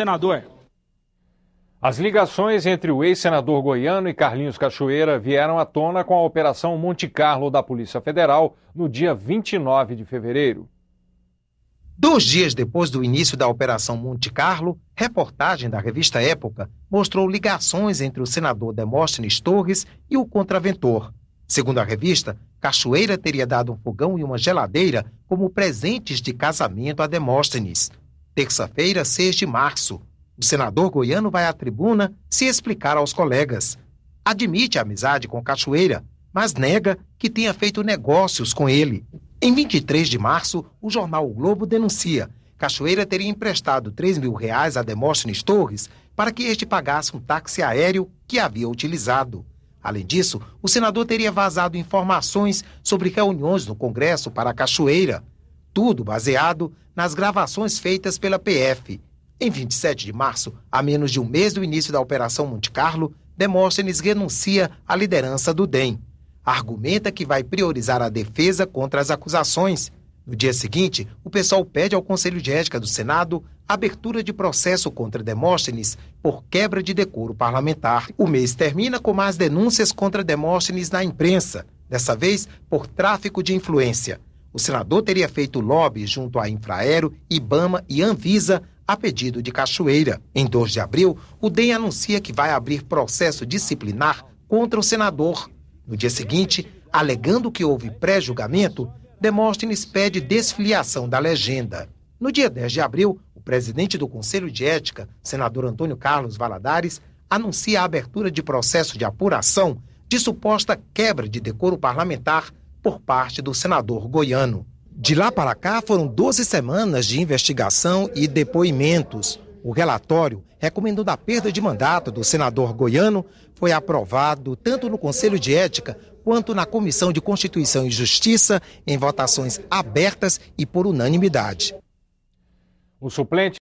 senador. As ligações entre o ex-senador goiano e Carlinhos Cachoeira vieram à tona com a Operação Monte Carlo da Polícia Federal no dia 29 de fevereiro. Dois dias depois do início da Operação Monte Carlo, reportagem da revista Época mostrou ligações entre o senador Demóstenes Torres e o contraventor. Segundo a revista, Cachoeira teria dado um fogão e uma geladeira como presentes de casamento a Demóstenes. Terça-feira, 6 de março, o senador goiano vai à tribuna se explicar aos colegas. Admite a amizade com Cachoeira, mas nega que tenha feito negócios com ele. Em 23 de março, o jornal o Globo denuncia Cachoeira teria emprestado 3 mil reais a Demóstenes Torres para que este pagasse um táxi aéreo que havia utilizado. Além disso, o senador teria vazado informações sobre reuniões no Congresso para Cachoeira. Tudo baseado nas gravações feitas pela PF. Em 27 de março, a menos de um mês do início da Operação Monte Carlo, Demóstenes renuncia à liderança do DEM. Argumenta que vai priorizar a defesa contra as acusações. No dia seguinte, o pessoal pede ao Conselho de Ética do Senado abertura de processo contra Demóstenes por quebra de decoro parlamentar. O mês termina com mais denúncias contra Demóstenes na imprensa, dessa vez por tráfico de influência. O senador teria feito lobby junto à Infraero, Ibama e Anvisa a pedido de Cachoeira. Em 2 de abril, o DEM anuncia que vai abrir processo disciplinar contra o senador. No dia seguinte, alegando que houve pré-julgamento, Demóstenes pede desfiliação da legenda. No dia 10 de abril, o presidente do Conselho de Ética, senador Antônio Carlos Valadares, anuncia a abertura de processo de apuração de suposta quebra de decoro parlamentar por parte do senador goiano. De lá para cá foram 12 semanas de investigação e depoimentos. O relatório recomendando a perda de mandato do senador goiano foi aprovado tanto no Conselho de Ética quanto na Comissão de Constituição e Justiça em votações abertas e por unanimidade. O suplente